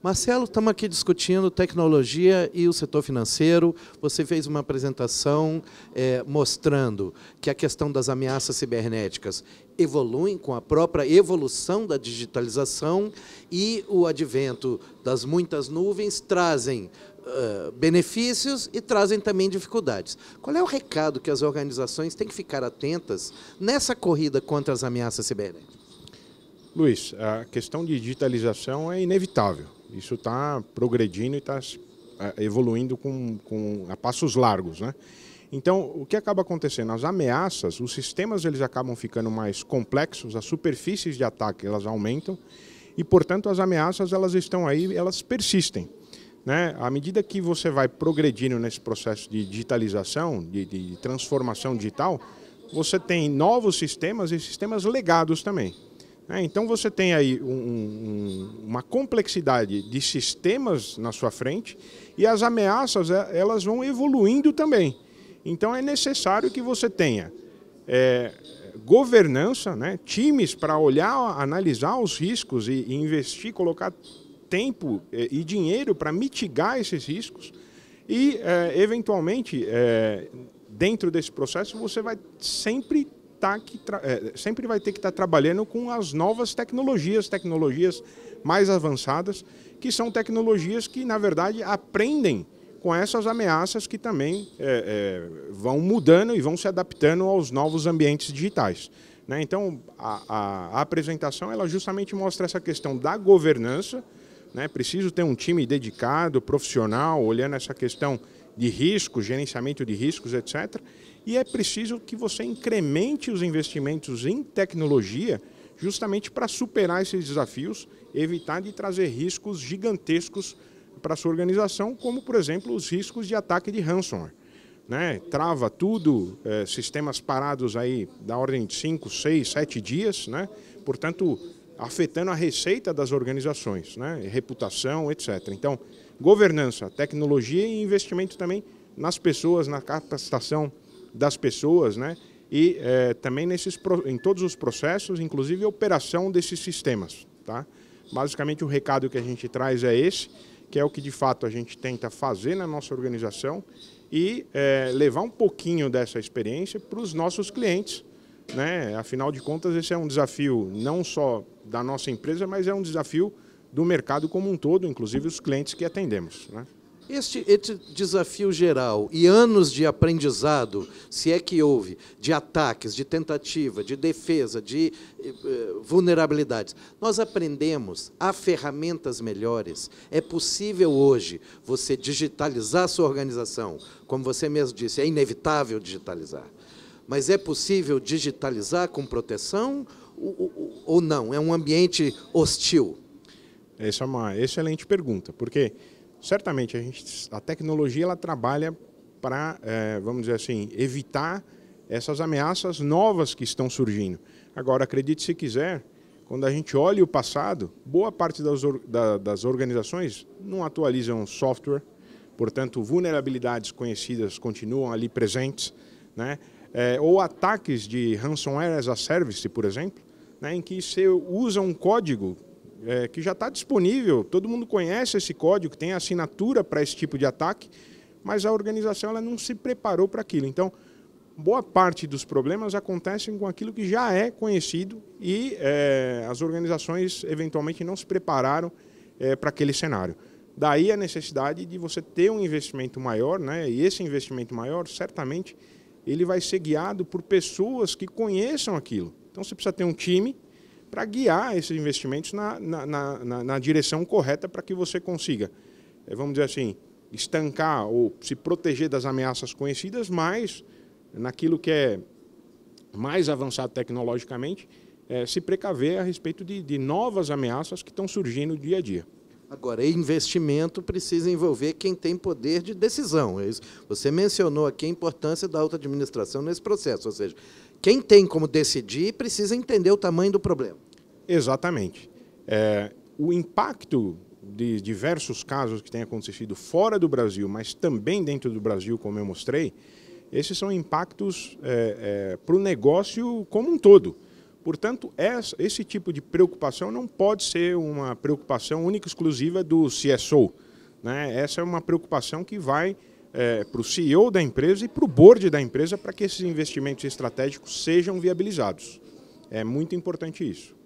Marcelo, estamos aqui discutindo tecnologia e o setor financeiro. Você fez uma apresentação é, mostrando que a questão das ameaças cibernéticas evoluem com a própria evolução da digitalização e o advento das muitas nuvens trazem uh, benefícios e trazem também dificuldades. Qual é o recado que as organizações têm que ficar atentas nessa corrida contra as ameaças cibernéticas? Luiz, a questão de digitalização é inevitável isso está progredindo e está é, evoluindo com, com, a passos largos, né? Então, o que acaba acontecendo? As ameaças, os sistemas eles acabam ficando mais complexos, as superfícies de ataque elas aumentam e, portanto, as ameaças elas estão aí, elas persistem. Né? À medida que você vai progredindo nesse processo de digitalização, de, de transformação digital, você tem novos sistemas e sistemas legados também. Né? Então você tem aí um, um, uma complexidade de sistemas na sua frente e as ameaças eh, elas vão evoluindo também. Então é necessário que você tenha é, governança, né, times para olhar, analisar os riscos e, e investir, colocar tempo eh, e dinheiro para mitigar esses riscos e, é, eventualmente, é, dentro desse processo, você vai sempre tá que é, sempre vai ter que estar tá trabalhando com as novas tecnologias, tecnologias mais avançadas, que são tecnologias que, na verdade, aprendem com essas ameaças que também é, é, vão mudando e vão se adaptando aos novos ambientes digitais. Né? Então, a, a, a, apresentação ela justamente mostra essa questão da governança. Né? Preciso ter um time dedicado, profissional, olhando essa questão de riscos, gerenciamento de riscos, etc. E é preciso que você incremente os investimentos em tecnologia justamente para superar esses desafios, evitar de trazer riscos gigantescos para a sua organização, como, por exemplo, os riscos de ataque de ransomware. Né? Trava tudo, é, sistemas parados aí da ordem de 5, 6, 7 dias, né? portanto, afetando a receita das organizações, né? reputação, etc. Então, governança, tecnologia e investimento também nas pessoas, na capacitação das pessoas, né? E é, também nesses, em todos os processos, inclusive a operação desses sistemas, tá? Basicamente o recado que a gente traz é esse, que é o que de fato a gente tenta fazer na nossa organização e é, levar um pouquinho dessa experiência para os nossos clientes, né? Afinal de contas, esse é um desafio não só da nossa empresa, mas é um desafio do mercado como um todo, inclusive os clientes que atendemos. Né? Este, este, desafio geral e anos de aprendizado, se é que houve, de ataques, de tentativa, de defesa, de eh, vulnerabilidades, nós aprendemos, a ferramentas melhores. É possível hoje você digitalizar a sua organização. Como você mesmo disse, é inevitável digitalizar. Mas é possível digitalizar com proteção ou, ou, ou não? É um ambiente hostil? Essa é uma excelente pergunta, porque certamente a, gente, a tecnologia ela trabalha para, é, eh, vamos dizer assim, evitar essas ameaças novas que estão surgindo. Agora, acredite se quiser, quando a gente olha o passado, boa parte das, da, das organizações não atualizam software, portanto, vulnerabilidades conhecidas continuam ali presentes, né? É, ou ataques de ransomware as a service, por exemplo, né, em que você usa um código é, que já está disponível, todo mundo conhece esse código, tem assinatura para esse tipo de ataque, mas a organização ela não se preparou para aquilo. Então, boa parte dos problemas acontecem com aquilo que já é conhecido e é, as organizações eventualmente não se prepararam é, para aquele cenário. Daí a necessidade de você ter um investimento maior, né? e esse investimento maior, certamente, ele vai ser guiado por pessoas que conheçam aquilo. Então, você precisa ter um time para guiar esses investimentos na, na, na, na direção correta para que você consiga, eh, vamos dizer assim, estancar ou se proteger das ameaças conhecidas, mas naquilo que é mais avançado tecnologicamente, é, se precaver a respeito de, de novas ameaças que estão surgindo dia a dia. Agora, investimento precisa envolver quem tem poder de decisão. É você mencionou aqui a importância da alta administração nesse processo, ou seja, quem tem como decidir precisa entender o tamanho do problema. Exatamente. É, o impacto de diversos casos que têm acontecido fora do Brasil, mas também dentro do Brasil, como eu mostrei, esses são impactos é, é, para o negócio como um todo. Portanto, essa, esse tipo de preocupação não pode ser uma preocupação única e exclusiva do CSO. Né? Essa é uma preocupação que vai é, para o CEO da empresa e para o board da empresa para que esses investimentos estratégicos sejam viabilizados. É muito importante isso.